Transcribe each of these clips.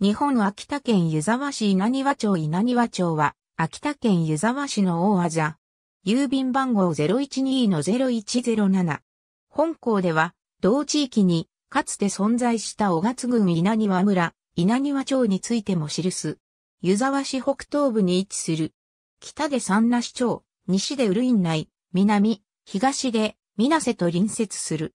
日本秋田県湯沢市稲庭町稲庭町は、秋田県湯沢市の大字。郵便番号012-0107。本校では、同地域に、かつて存在した小勝郡稲庭村、稲庭町についても記す。湯沢市北東部に位置する。北で三那市町、西でウ院内、南、東で、水瀬と隣接する。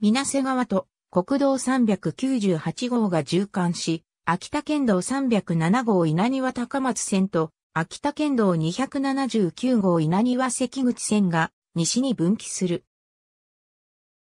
水瀬川と国道398号が縦貫し、秋田県道307号稲庭高松線と、秋田県道279号稲庭関口線が、西に分岐する。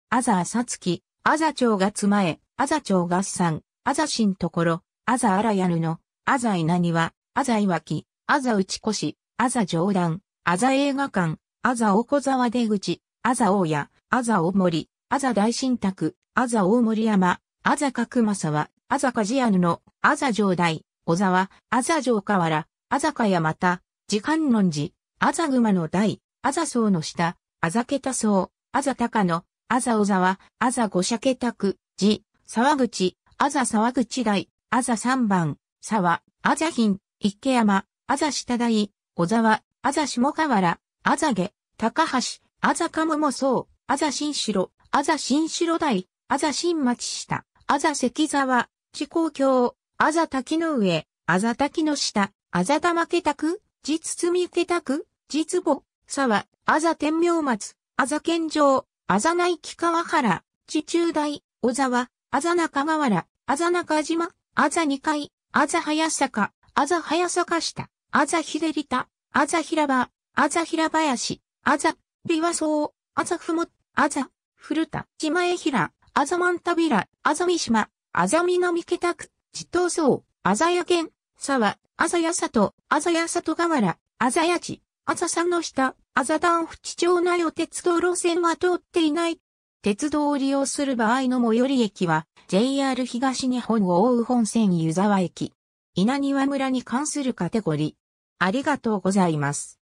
あざあさつき、あざ町がつまえ、あざ町合算、あざしんところ、あざあらやるの、あざ稲庭、あざいわき、あざうちこし、あざ上段、あざ映画館、あざおこざわ出口、あざ大家、あざ大森、あざ大新宅、あざ大森山、あざ角正は、あざかじやぬの、あざ城代、小沢、あざ城河原、あざかやまた、時間論寺、あざマの代、あざ層の下、あざけた層、あざ高野、あざ小沢、あざ五社けたく、じ、沢口、あざ沢口代、あざ三番、沢、あざ品、池山、あざ下台、小沢、あざ下河原、あざげ、高橋、あざかももそう、あざ新城、あざ新城台、あざ新町下。あざ関沢、地公橋、あざ滝の上、あざ滝の下、あざ玉たく、実積たく、実母、沢、あざ天明松、あざ県城、あざ内木川原、地中大、小沢、あざ中河原、あざ中島、あざ二階、あざ早坂、あざ早坂下、あざ秀れりあざ平場、あざ平林、あざ、琵琶荘、あざふも、あざ、古田、島江平、あざまんたびら、あざみ島、あざみなみけたく、地頭層、あざやけん、さわ、あざやさと、あざやさとがわら、あざやち、あざさんの下、あざだんふち町内を鉄道路線は通っていない。鉄道を利用する場合の最寄り駅は、JR 東日本を覆う本線湯沢駅。稲庭村に関するカテゴリー。ありがとうございます。